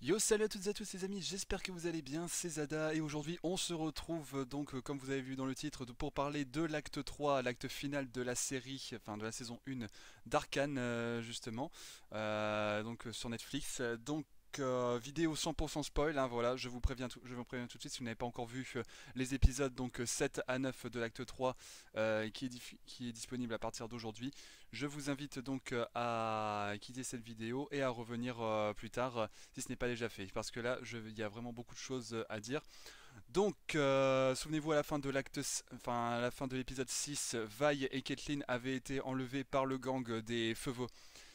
Yo salut à toutes et à tous les amis, j'espère que vous allez bien, c'est Zada et aujourd'hui on se retrouve euh, donc euh, comme vous avez vu dans le titre pour parler de l'acte 3, l'acte final de la série, enfin de la saison 1 d'Arkane euh, justement, donc sur Netflix. Donc donc euh, vidéo 100% spoil, hein, voilà, je vous, préviens tout, je vous préviens tout de suite si vous n'avez pas encore vu euh, les épisodes donc 7 euh, à 9 de l'acte 3 qui, est disponible à partir d'aujourd'hui. Je vous invite donc à quitter cette vidéo et à revenir plus tard si ce n'est pas déjà fait, parce que là il y a vraiment beaucoup de choses à dire. Donc, souvenez-vous, à la fin de l'acte, enfin la fin de l'épisode 6, Vaille et Caitlyn avaient été enlevés par le gang des Fevaux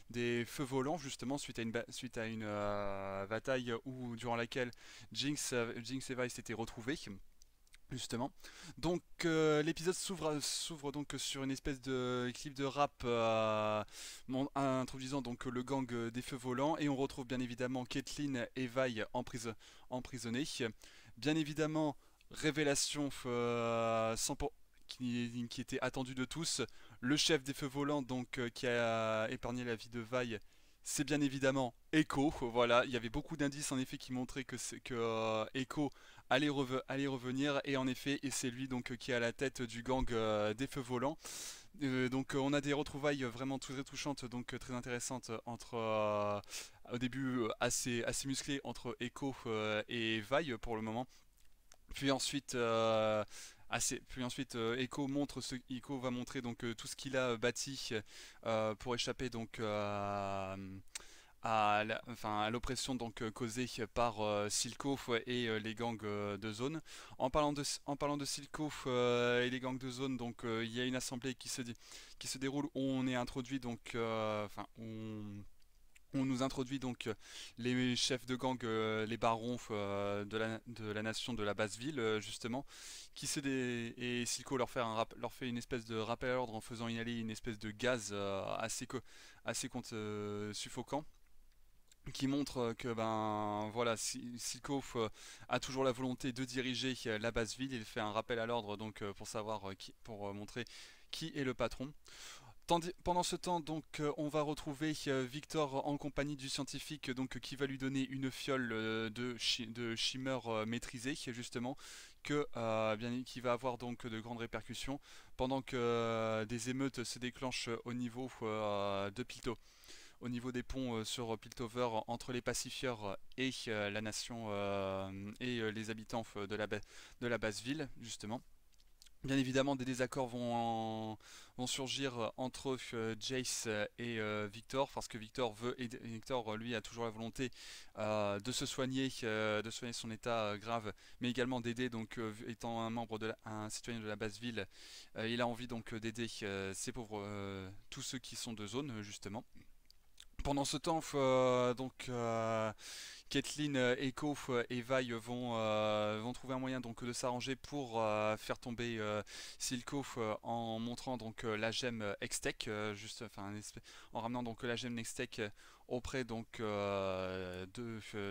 des feux volants justement suite à une, suite à une euh, bataille où, durant laquelle Jinx, euh, Jinx et Vice s'étaient retrouvés. Justement. Donc euh, l'épisode s'ouvre donc sur une espèce de clip de rap introduisant donc le gang des feux volants et on retrouve bien évidemment Caitlyn et Vi en emprisonnés. Bien évidemment révélation sans qui, qui, était attendue de tous, le chef des feux volants, donc, euh, qui a épargné la vie de Vaille, c'est bien évidemment Echo. Voilà, il y avait beaucoup d'indices en effet qui montraient que, que euh, Echo allait, revenir. Et en effet, c'est lui donc qui est à la tête du gang euh, des feux volants. donc on a des retrouvailles vraiment très touchantes, donc très intéressantes entre au début assez, musclées entre Echo et Vaille pour le moment. Puis ensuite, ah, puis ensuite, euh, Echo montre ce, va montrer donc euh, tout ce qu'il a euh, bâti pour échapper donc à l'oppression donc causée par euh, Silco et les gangs de zone. En parlant de en parlant de Silco et les gangs de zone, donc il y a une assemblée qui se qui se déroule où on est introduit donc enfin on on nous introduit donc euh, les chefs de gang, euh, les barons euh, de la, nation de la basse ville, justement, qui c'est des... et Silco leur fait, un leur fait une espèce de rappel à l'ordre en faisant inhaler une espèce de gaz assez, assez compte, suffocant qui montre que ben voilà Silco a toujours la volonté de diriger la base ville il fait un rappel à l'ordre donc pour savoir qui, pour montrer qui est le patron pendant ce temps, donc, euh, on va retrouver euh, Victor en compagnie du scientifique donc, qui va lui donner une fiole euh, de, de shimmer maîtrisé, justement, qui va avoir donc de grandes répercussions pendant que des émeutes se déclenchent au niveau de Pilto, au niveau des ponts sur Piltover entre les pacifieurs et la nation et les habitants de la, de la basse ville, justement. Bien évidemment, des désaccords vont, surgir euh, entre euh, Jace euh, et Victor, parce que Victor veut et Victor lui a toujours la volonté de se soigner, de soigner son état grave, mais également d'aider. Donc, étant un membre de citoyen de la base ville, il a envie donc d'aider ces pauvres, tous ceux qui sont de zone justement pendant ce temps, donc Kathleen, euh, Echo et euh, Vaille euh, vont, vont trouver un moyen donc de s'arranger pour faire tomber Silco en montrant donc la gemme Extech, juste en ramenant donc la gemme Extech auprès donc de,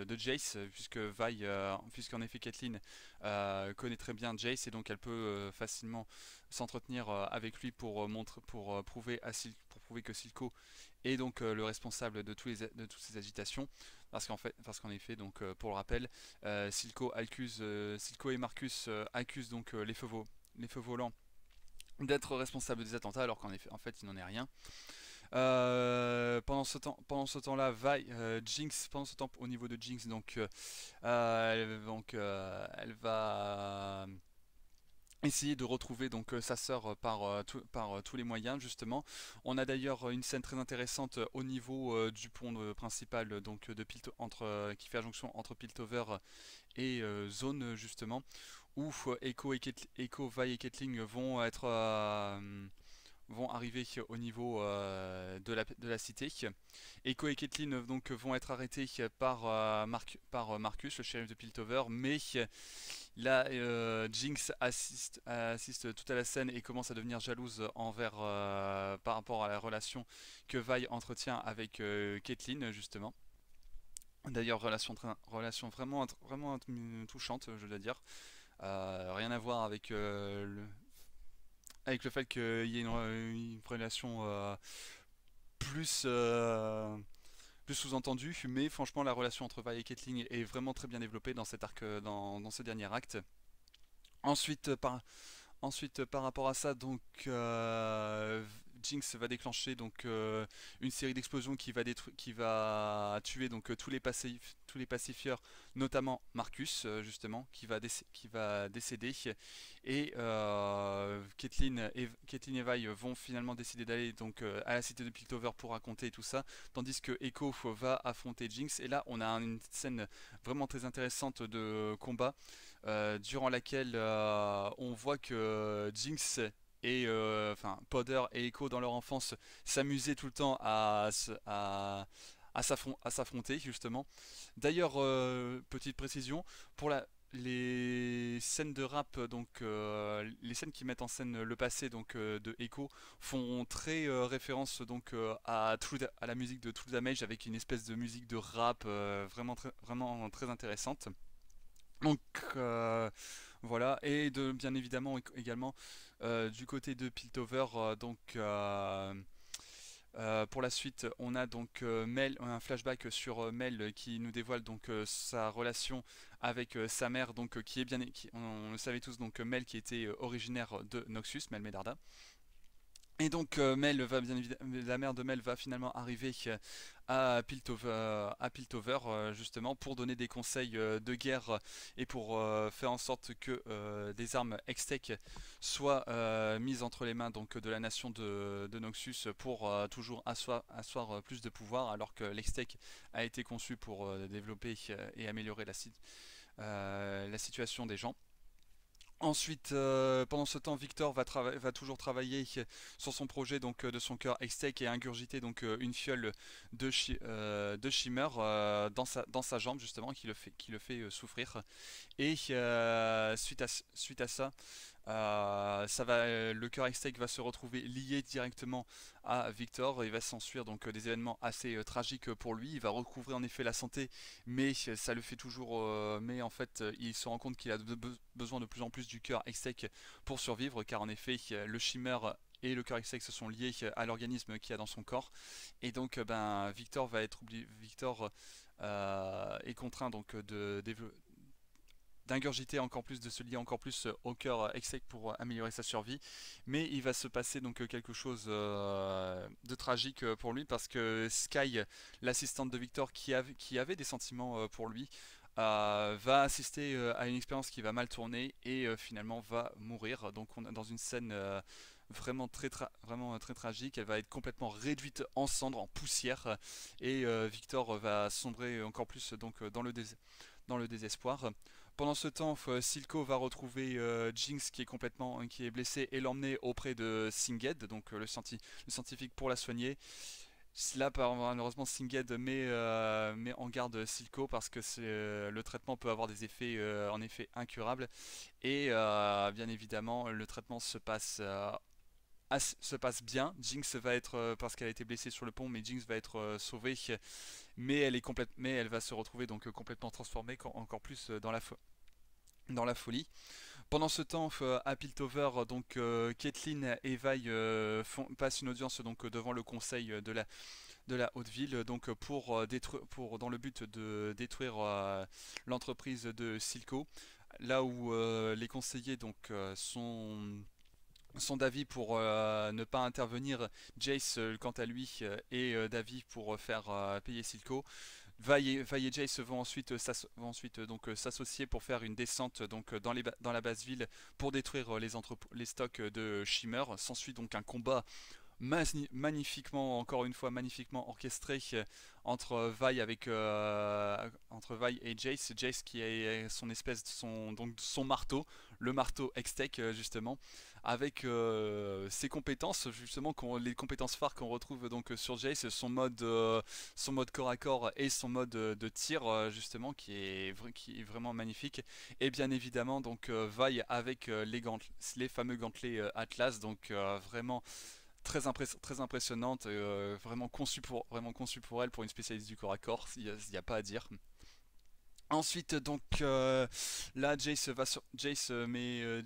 de, Jace puisque vaille puisqu'en effet Kathleen connaît très bien Jace et donc elle peut facilement s'entretenir avec lui pour pour prouver à pour prouver que Silco est donc le responsable de tous les de toutes ces agitations parce qu'en fait, parce qu'en effet, donc euh, pour le rappel, euh, Silco accuse, euh, Silco et Marcus accusent donc les feux, les feux volants d'être responsables des attentats, alors qu'en effet, en fait, il n'en est rien. pendant ce temps, pendant ce temps-là, Jinx, pendant ce temps au niveau de Jinx, donc, euh, donc elle va, essayer de retrouver donc euh, sa sœur euh, par, euh, tous les moyens justement. On a d'ailleurs une scène très intéressante au niveau du pont principal donc de entre qui fait la jonction entre Piltover et Zone justement où Echo et, et Ketling vont être vont arriver au niveau de, la, de la cité. Echo et Ketling donc, vont être arrêtés par, par Marcus, le shérif de Piltover, mais Là, euh, Jinx assiste, assiste tout à la scène et commence à devenir jalouse envers, euh, par rapport à la relation que Vaille entretient avec euh, Caitlyn, justement. D'ailleurs, relation, relation vraiment, vraiment touchante, je dois dire. rien à voir avec le, avec le fait qu'il y ait une relation plus plus sous-entendu, mais franchement la relation entre Vi et Ketling est vraiment très bien développée dans cet arc, euh, dans, ce dernier acte. Ensuite euh, par, ensuite, euh, par rapport à ça, donc Jinx va déclencher donc euh, une série d'explosions qui va tuer donc euh, tous les passifs tous les pacifieurs, notamment Marcus euh, justement, qui va, qui va décéder. Et Kathleen et, vont finalement décider d'aller donc à la cité de Piltover pour raconter tout ça, tandis que Echo va affronter Jinx. Et là, on a une scène vraiment très intéressante de combat durant laquelle on voit que Jinx et euh, enfin Powder et Echo dans leur enfance s'amusaient tout le temps à, à, à s'affronter justement. D'ailleurs, euh, petite précision, pour la, les scènes de rap, donc euh, les scènes qui mettent en scène le passé donc de Echo font très référence donc à, la musique de True Damage avec une espèce de musique de rap vraiment très, vraiment très intéressante. Donc voilà, et de, bien évidemment également euh, du côté de Piltover, euh, donc euh, pour la suite, on a donc Mel, un flashback sur Mel qui nous dévoile donc sa relation avec sa mère, donc qui est bien, qui, on, le savait tous, donc Mel qui était originaire de Noxus, Mel Medarda. Et donc Mel va bien la mère de Mel va finalement arriver à Piltover, euh, euh, justement pour donner des conseils euh, de guerre et pour faire en sorte que des armes ex-tech soient mises entre les mains donc, de la nation de, Noxus pour toujours asseoir, plus de pouvoir alors que lex a été conçu pour développer et améliorer la situation des gens. Ensuite, euh, pendant ce temps, Victor va, toujours travailler sur son projet euh, de son cœur extake et ingurgiter donc euh, une fiole de, shimmer dans sa, jambe justement qui le fait, qui le fait souffrir. Et suite à ça, euh, ça va, euh, le cœur X-Tech va se retrouver lié directement à Victor. Il va s'ensuivre donc euh, des événements assez tragiques pour lui. Il va recouvrir en effet la santé, mais ça le fait toujours. mais en fait, il se rend compte qu'il a besoin de plus en plus du cœur X-Tech pour survivre, car en effet, le shimmer et le cœur se sont liés à l'organisme qu'il y a dans son corps. Et donc ben Victor va être oublié, Victor est contraint donc de, développer d'ingurgiter encore plus, de se lier encore plus euh, au cœur euh, exec pour euh, améliorer sa survie. Mais il va se passer donc quelque chose de tragique pour lui parce que Sky, l'assistante de Victor qui, avait, qui avait des sentiments pour lui, va assister à une expérience qui va mal tourner et finalement va mourir. Donc on est dans une scène vraiment très vraiment très tragique. Elle va être complètement réduite en cendres, en poussière, et Victor va sombrer encore plus donc dans le, dans le désespoir. Pendant ce temps, Silco va retrouver euh, Jinx qui est complètement hein, qui est blessé et l'emmener auprès de Singed, donc euh, le, scientifique pour la soigner. Là, malheureusement, Singed euh, met, en garde Silco parce que le traitement peut avoir des effets en effet incurables. Et bien évidemment, le traitement se passe, se passe bien. Jinx va être, parce qu'elle a été blessée sur le pont, mais Jinx va être sauvée. Mais elle, est mais elle va se retrouver donc complètement transformée, encore plus dans la, dans la folie. Pendant ce temps, euh, à Piltover, donc euh, et Vaille euh, passent une audience donc devant le conseil de la de la haute ville, donc pour pour dans le but de détruire l'entreprise de Silco, là où les conseillers donc sont d'avis pour ne pas intervenir. Jace, quant à lui, est d'avis pour faire payer Silco. Vaille et, Jace se vont ensuite, euh, euh, donc euh, s'associer pour faire une descente dans, la base ville pour détruire les, stocks de Shimmer. S'ensuit donc un combat magnifiquement, encore une fois, magnifiquement orchestré entre Vai avec entre et Jace. Jace qui est son espèce, son donc son marteau, le marteau Hextech justement, avec euh, ses compétences, justement les compétences phares qu'on retrouve donc euh, sur Jace, son mode, euh, son mode corps à corps et son mode de tir justement qui est, vraiment magnifique. Et bien évidemment donc vaille avec les, fameux gantelets Atlas, donc vraiment très, impressionnante, vraiment, conçue pour, elle, pour une spécialiste du corps à corps, il n'y a, pas à dire. Ensuite, donc euh, là, Jace va, sur... Jace, euh, mais, euh,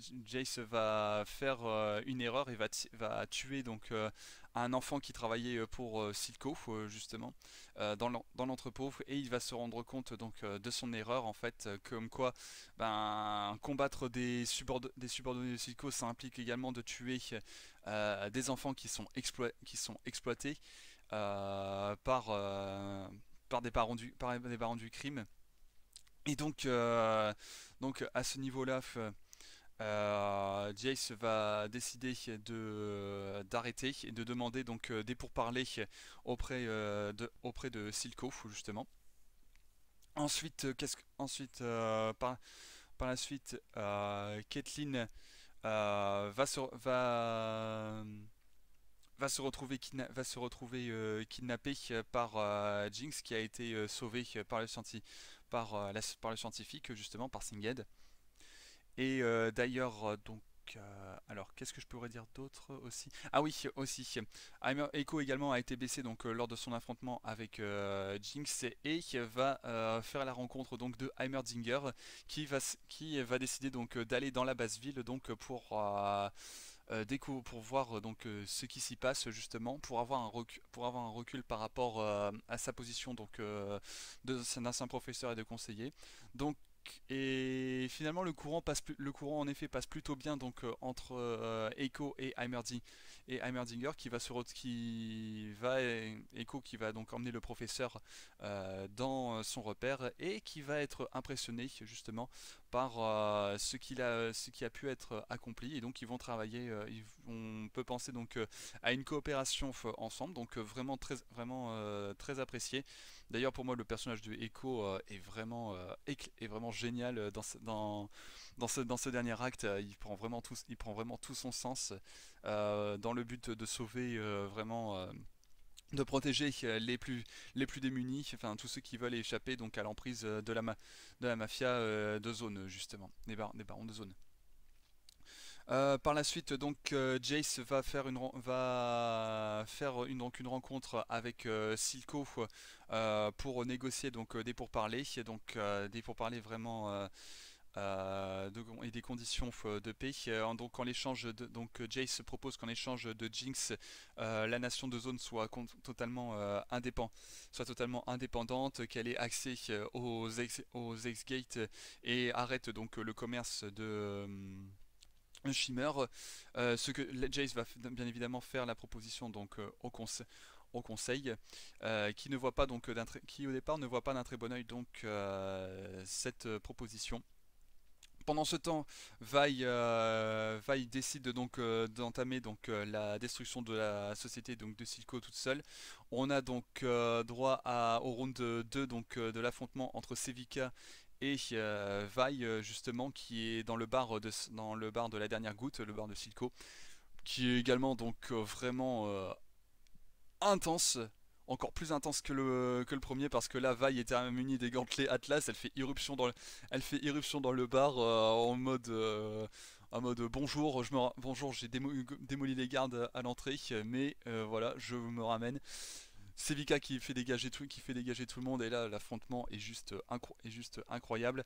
va faire une erreur et va, va tuer donc un enfant qui travaillait pour Silco justement dans l'entrepôt et il va se rendre compte donc de son erreur en fait, comme quoi ben, combattre des, des subordonnés de Silco, ça implique également de tuer des enfants qui sont, qui sont exploités par, par, des parents par des parents du crime. Et donc, euh, donc à ce niveau-là, euh, Jace va décider de euh, d'arrêter et de demander donc des pourparlers auprès de auprès de Silco justement. Ensuite, qu'est-ce ensuite euh, par, la suite, Kathleen va se va va se retrouver, kidnappée par Jinx qui a été sauvée sauvé par le, euh, par, le scientifique, justement, par Singed. Et euh, d'ailleurs, euh, donc, alors qu'est-ce que je pourrais dire d'autre aussi Ah oui, aussi. Heimer Echo également a été baissé donc lors de son affrontement avec Jinx et va faire la rencontre donc de Heimerdinger qui va qui va décider donc d'aller dans la base ville donc pour euh, pour voir euh, donc euh, ce qui s'y passe justement, pour avoir un recul, pour avoir un recul par rapport à sa position donc d'ancien professeur et de conseiller. Donc et finalement le courant passe le courant en effet passe plutôt bien donc entre Echo et Heimerdinger et qui va qui va Echo qui va donc emmener le professeur dans son repère et qui va être impressionné justement par euh, ce, qu'il a, ce qui a pu être accompli. Et donc ils vont travailler, euh, on peut penser donc euh, à une coopération ensemble, donc vraiment très, vraiment, très apprécié. D'ailleurs pour moi le personnage de Echo est, vraiment, est vraiment génial dans ce, dans, dans, dans ce dernier acte, il prend vraiment tout, il prend vraiment tout son sens dans le but de sauver vraiment de protéger euh, les plus, les plus démunis, enfin tous ceux qui veulent échapper donc à l'emprise euh, de la, de la mafia euh, de zone justement, des, des barons de zone. par la suite, donc Jace va faire une va faire une donc une rencontre avec Silco pour négocier donc des pourparlers, donc des pourparlers vraiment euh, et des conditions euh, de paix. Euh, donc, donc Jace propose qu'en échange de Jinx, la nation de zone soit totalement soit totalement indépendante, qu'elle ait accès aux ex, aux et arrête donc le commerce de Shimmer. ce que Jace va bien évidemment faire la proposition donc au conseil qui ne voit pas donc qui au départ ne voit pas d'un très bon oeil donc cette proposition. Pendant ce temps, Vaille, euh, décide donc euh, d'entamer donc euh, la destruction de la société donc de Silco toute seule. On a donc droit à, au round 2 donc de l'affrontement entre Sevika et Vaille justement qui est dans le bar de dans le bar de la dernière goutte, le bar de Silco, qui est également donc vraiment intense encore plus intense que le, que le premier parce que là Vaille était munie des gantelets Atlas, elle fait irruption dans le, elle fait irruption dans le bar euh, en mode euh, en mode euh, bonjour, je me bonjour, j'ai démoli les gardes à l'entrée mais voilà, je me ramène. C'est qui fait dégager tout, qui fait dégager tout le monde. Et là, l'affrontement est juste, euh, euh, incroyable.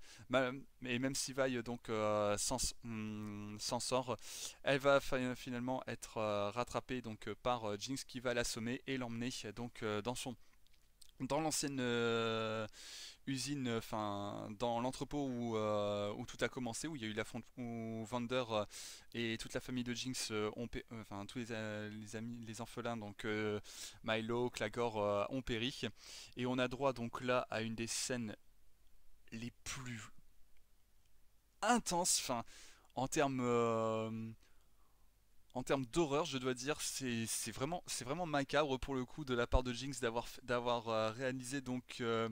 Et même si Vaille donc euh, hmm, s'en sort, elle va finalement être rattrapée donc par Jinx qui va l'assommer et l'emmener donc dans son dans l'ancienne usine, enfin dans l'entrepôt où, euh, où, tout a commencé, où il y a eu la fonte, où Vander euh, et toute la famille de Jinx euh, ont, enfin tous les, les, amis, les orphelins, donc Milo, Clagor ont péri, et on a droit donc là à une des scènes les plus intenses, enfin en termes en termes d'horreur, je dois dire, c'est vraiment, macabre pour le coup de la part de Jinx d'avoir euh, réalisé donc euh,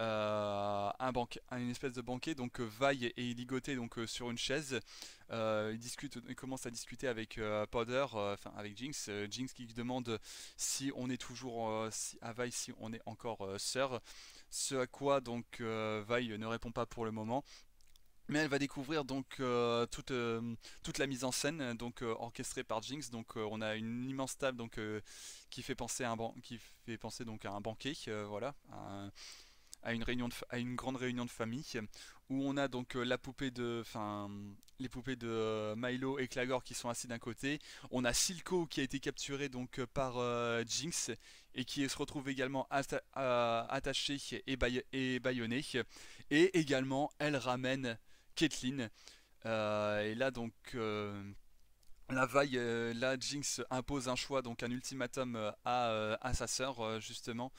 euh, un banque, une espèce de banquet. Donc Vaille est ligoté donc sur une chaise, il commence à discuter avec Powder, enfin avec Jinx. Jinx qui demande si on est toujours si, à Vaille, si on est encore sœur. Ce à quoi donc Vaille ne répond pas pour le moment mais elle va découvrir donc euh, toute, euh, toute la mise en scène euh, donc orchestrée par Jinx donc on a une immense table donc qui fait penser à un qui fait penser donc à un banquet voilà à, une réunion à une grande réunion de famille où on a donc la poupée de enfin les poupées de Milo et Klagor qui sont assis d'un côté on a Silco qui a été capturé donc par Jinx et qui se retrouve également attaché et, et baïonné et également elle ramène Caitlyn. Euh, et là donc euh, la vaille, euh, la Jinx impose un choix, donc un ultimatum à, à sa sœur justement.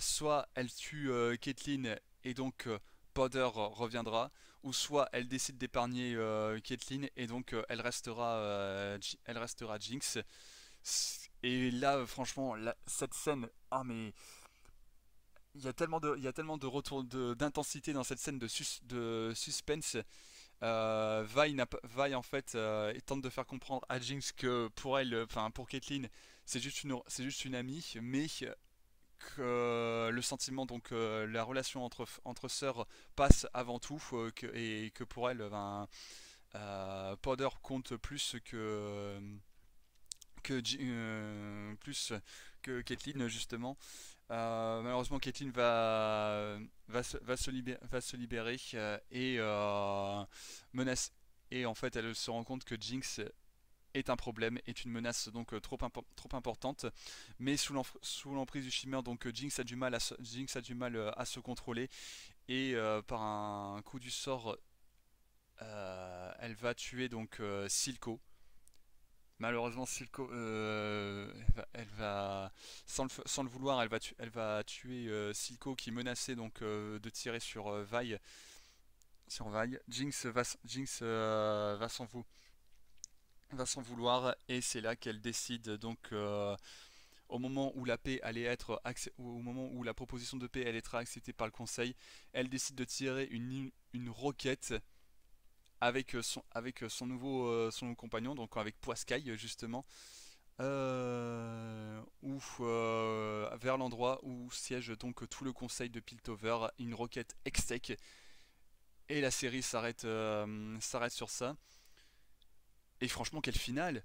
soit elle tue Caitlyn et donc Powder reviendra, ou soit elle décide d'épargner euh, et donc elle, restera, elle restera Jinx. Et là, franchement, cette scène, ah mais il y a tellement de, il y a tellement de retour d'intensité dans cette scène de, sus, de suspense. Euh, en fait euh, tente de faire comprendre à Jinx que pour elle, enfin pour Caitlyn, c'est juste une, c'est juste une amie, mais que le sentiment donc euh, la relation entre entre sœurs passe avant tout euh, et que pour elle, ben, Powder compte plus que que plus que Caitlyn justement. Euh, malheureusement, Ketlin va, se, libérer, euh, et euh, menace. Et en fait, elle se rend compte que Jinx est un problème, est une menace donc trop, importante. Mais sous l'emprise du chimère, donc Jinx a du mal à se, du mal à se contrôler et par un coup du sort, elle va tuer donc Silco Malheureusement, Silco, euh, elle, va, sans, le, vouloir, elle va, elle va tuer euh, Silco qui menaçait donc euh, de tirer sur Vaille. Sur Vaille. Jinx va, Jinx va s'en vouloir va s'en vouloir et c'est là qu'elle décide donc au moment où la paix allait être au moment où la proposition de paix allait être acceptée par le conseil elle décide de tirer une, une roquette avec euh, son, avec euh, son, nouveau, euh, son compagnon, donc avec Poiscaille justement, euh, vers l'endroit où siège donc tout le conseil de Piltover, une roquette ex-tech Et la série s'arrête sur ça. Et franchement, quel finale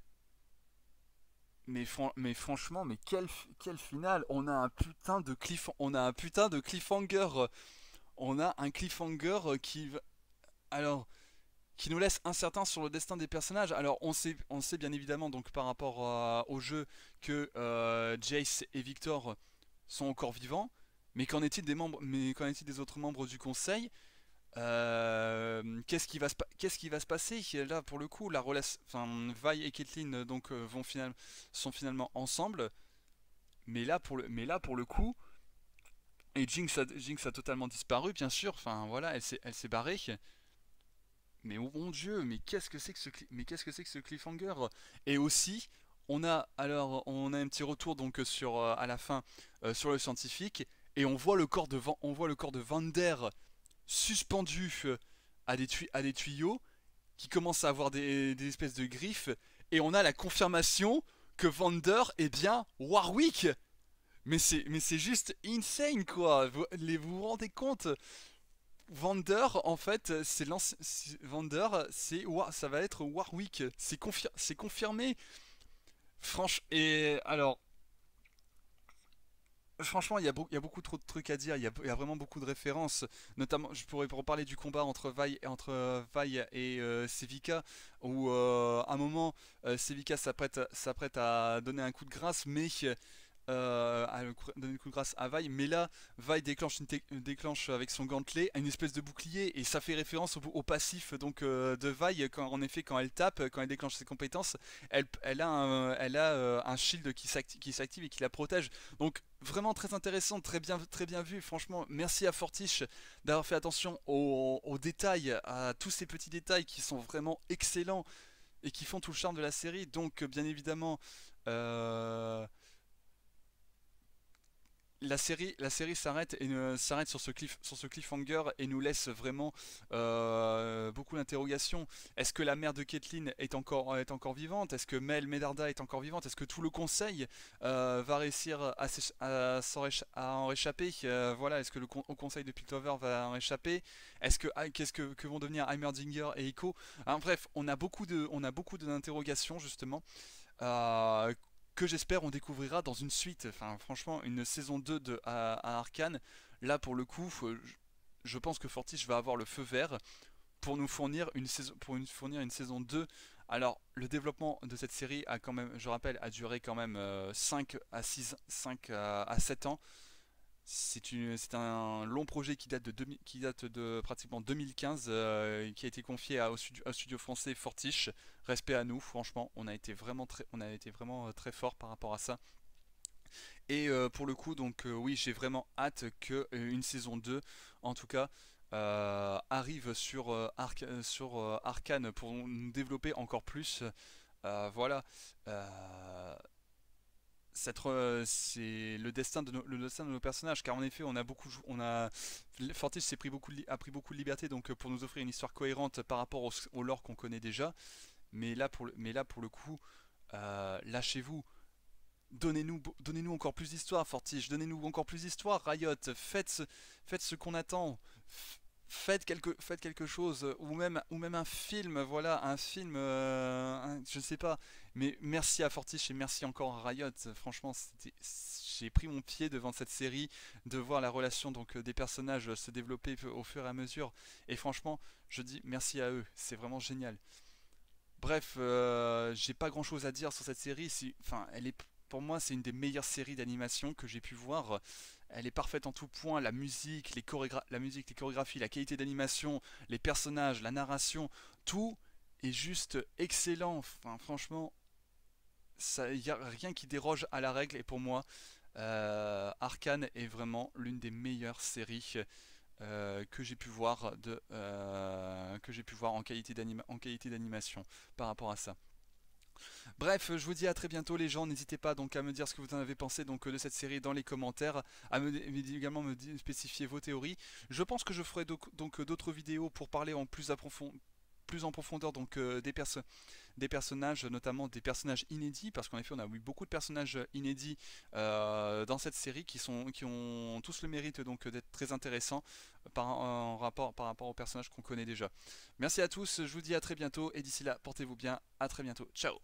mais, fran mais franchement, mais quelle, finale On a un putain de cliff on a un putain de cliffhanger. On a un cliffhanger qui alors qui nous laisse incertain sur le destin des personnages. Alors on sait, on sait bien évidemment donc par rapport au jeu que euh, Jace et Victor sont encore vivants, mais qu'en est-il des membres, mais qu'en est des autres membres du conseil euh, Qu'est-ce qui va se, ce qui va se passer Là pour le coup, la relation, enfin Vi et Caitlyn donc euh, vont final, sont finalement ensemble, mais là pour le, mais là pour le coup. Et Jinx a, a totalement disparu, bien sûr. Enfin voilà, elle s'est, elle s'est barrée mais oh, mon dieu, mais qu'est-ce que c'est que ce mais qu'est-ce que c'est que ce cliffhanger Et aussi, on a alors on a un petit retour donc euh, sur euh, à la fin euh, sur le scientifique et on voit le corps de Van, on voit le corps de Vander suspendu à des, tuyaux qui commence à avoir des, espèces de griffes et on a la confirmation que Vander est bien Warwick. Mais c'est mais c'est juste insane quoi. vous, vous rendez compte Vander, en fait, c'est Vander, c'est ça va être Warwick. C'est confirmé. Franche et alors. Franchement, il y, y, a beaucoup trop de trucs à dire. Il y, a vraiment beaucoup de références. Notamment, je pourrais parler du combat entre Vaille et entre euh, Vaille et Sevica, où euh, à un moment, Sevika euh, s'apprête, s'apprête à donner un coup de grâce, mais euh, à donner une coup de grâce à Vaille, mais là, Vaille déclenche, déclenche, avec son gantelet une espèce de bouclier, et ça fait référence au, passif donc euh, de Vaille, quand, en effet, quand elle tape, quand elle déclenche ses compétences, elle, elle a un, elle a, euh, un shield qui s'active et qui la protège. Donc, vraiment très intéressant, très bien, très bien vu. Franchement, merci à Fortiche d'avoir fait attention aux, aux détails, à tous ces petits détails qui sont vraiment excellents et qui font tout le charme de la série. Donc, bien évidemment, euh, la série, la série s'arrête et s'arrête sur ce cliff, sur ce cliffhanger et nous laisse vraiment euh, beaucoup d'interrogations. Est-ce que la mère de Caitlyn est encore, est encore vivante Est-ce que Mel Medarda est encore vivante Est-ce que tout le conseil euh, va réussir à, à, en réchapper euh, Voilà, est-ce que le conseil de Piltover va en réchapper Est-ce que ah, qu'est-ce que, vont devenir Heimerdinger et Echo hein, Bref, on a beaucoup de, on a beaucoup d'interrogations justement que j'espère on découvrira dans une suite, enfin franchement une saison 2 de, à, à Arkane. Là pour le coup, euh, je pense que Fortis va avoir le feu vert pour nous fournir une saison, pour une, fournir une saison 2. Alors le développement de cette série a quand même, je rappelle, a duré quand même 5 euh, à 6, 5 à 7 ans. C'est un long projet qui date de, qui date de pratiquement 2015, euh, qui a été confié à, un studio, français Fortiche. Respect à nous, franchement, on a été vraiment très, on a été vraiment euh, très fort par rapport à ça. Et euh, pour le coup, donc oui, j'ai vraiment hâte Qu'une saison 2, en tout cas, arrive sur, Arkane sur Arcane pour nous développer encore plus. voilà c'est le destin de nos, personnages car en effet on a beaucoup on a s'est pris beaucoup a pris beaucoup de liberté donc euh, pour nous offrir une histoire cohérente par rapport au, lore qu'on connaît déjà mais là pour mais là pour le coup euh, lâchez-vous Donnez-nous donnez -nous encore plus d'histoire, Fortige. Donnez-nous encore plus d'histoire, Riot. Faites ce, faites ce qu'on attend. Faites quelque, faites quelque chose. Ou même, ou même un film, voilà. Un film, euh, je ne sais pas. Mais merci à Fortiche et merci encore à Riot. Franchement, j'ai pris mon pied devant cette série, de voir la relation donc euh, des personnages euh, se développer au fur et à mesure. Et franchement, je dis merci à eux. C'est vraiment génial. Bref, euh, j'ai pas grand chose à dire sur cette série. Enfin, pour moi, c'est une des meilleures séries d'animation que j'ai pu voir. Elle est parfaite en tout point, la musique, les, la musique, les chorégraphies, la qualité d'animation, les personnages, la narration, tout est juste excellent. Enfin, franchement, il n'y a rien qui déroge à la règle et pour moi, euh, Arkane est vraiment l'une des meilleures séries euh, que j'ai pu voir euh, que j'ai pu voir en qualité d'animation par rapport à ça. Bref, je vous dis à très bientôt les gens, n'hésitez pas donc à me dire ce que vous en avez pensé donc de cette série dans les commentaires, à me, également me spécifier vos théories. Je pense que je ferai donc d'autres vidéos pour parler en plus approfondi plus en profondeur donc euh, des, des personnages, notamment des personnages inédits, parce qu'en effet on a eu beaucoup de personnages inédits euh, dans cette série qui, sont, qui ont tous le mérite donc d'être très intéressants par, en rapport, par rapport aux personnages qu'on connaît déjà. Merci à tous, je vous dis à très bientôt et d'ici là portez-vous bien, à très bientôt, ciao